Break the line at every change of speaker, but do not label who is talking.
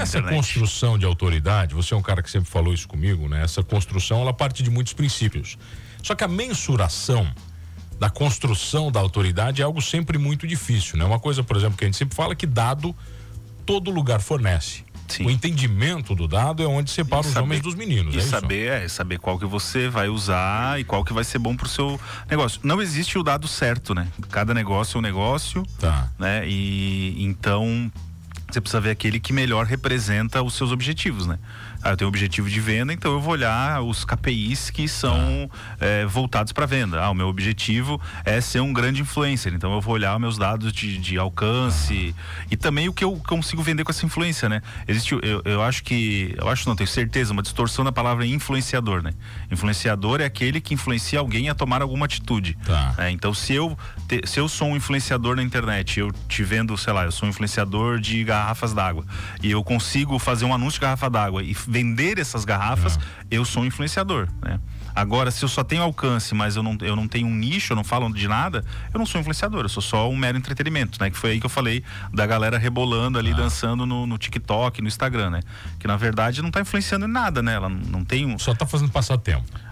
Essa é
construção de autoridade, você é um cara que sempre falou isso comigo, né? Essa construção, ela parte de muitos princípios. Só que a mensuração da construção da autoridade é algo sempre muito difícil, né? Uma coisa, por exemplo, que a gente sempre fala é que dado todo lugar fornece. Sim. O entendimento do dado é onde separa saber, os homens dos meninos. E é
saber é saber qual que você vai usar e qual que vai ser bom pro seu negócio. Não existe o dado certo, né? Cada negócio é um negócio, tá. né? E então você precisa ver aquele que melhor representa os seus objetivos, né? Ah, eu tenho um objetivo de venda, então eu vou olhar os KPIs que são ah. é, voltados para venda. Ah, o meu objetivo é ser um grande influencer, então eu vou olhar meus dados de, de alcance ah. e também o que eu consigo vender com essa influência, né? Existe, eu, eu acho que, eu acho não, tenho certeza, uma distorção da palavra influenciador, né? Influenciador é aquele que influencia alguém a tomar alguma atitude. Tá. É, então se eu, te, se eu sou um influenciador na internet, eu te vendo, sei lá, eu sou um influenciador de garrafas d'água e eu consigo fazer um anúncio de garrafa d'água e vender essas garrafas, é. eu sou um influenciador, né? Agora, se eu só tenho alcance, mas eu não, eu não tenho um nicho, eu não falo de nada, eu não sou influenciador, eu sou só um mero entretenimento, né? Que foi aí que eu falei da galera rebolando ali, ah. dançando no, no, TikTok, no Instagram, né? Que na verdade não está influenciando em nada, né? Ela não, tem um. Só está fazendo passar tempo.